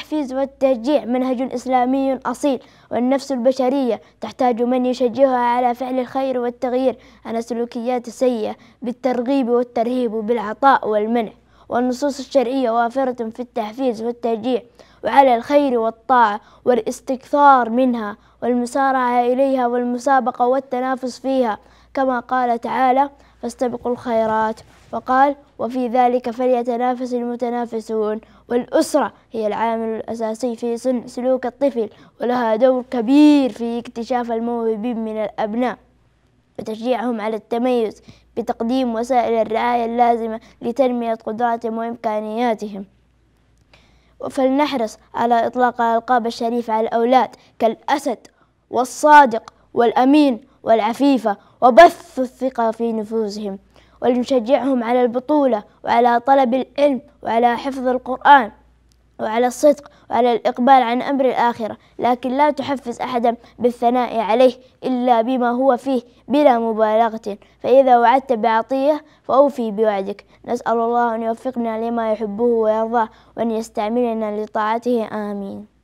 التحفيز والتشجيع منهج إسلامي أصيل والنفس البشرية تحتاج من يشجعها على فعل الخير والتغيير عن السلوكيات السيئة بالترغيب والترهيب بالعطاء والمنع والنصوص الشرعية وافرة في التحفيز والتشجيع وعلى الخير والطاعة والاستكثار منها والمسارعة إليها والمسابقة والتنافس فيها كما قال تعالى فاستبقوا الخيرات وقال وفي ذلك فليتنافس المتنافسون والأسرة هي العامل الأساسي في سلوك الطفل ولها دور كبير في اكتشاف الموهوبين من الأبناء وتشجيعهم على التميز بتقديم وسائل الرعاية اللازمة لتنمية قدراتهم وإمكانياتهم فلنحرص على إطلاق الألقاب الشريفة على الأولاد كالأسد والصادق والأمين والعفيفة وبث الثقة في نفوسهم ولنشجعهم على البطولة وعلى طلب العلم وعلى حفظ القرآن وعلى الصدق وعلى الإقبال عن أمر الآخرة لكن لا تحفز أحدا بالثناء عليه إلا بما هو فيه بلا مبالغة فإذا وعدت بعطية فأوفي بوعدك نسأل الله أن يوفقنا لما يحبه ويرضاه وأن يستعملنا لطاعته آمين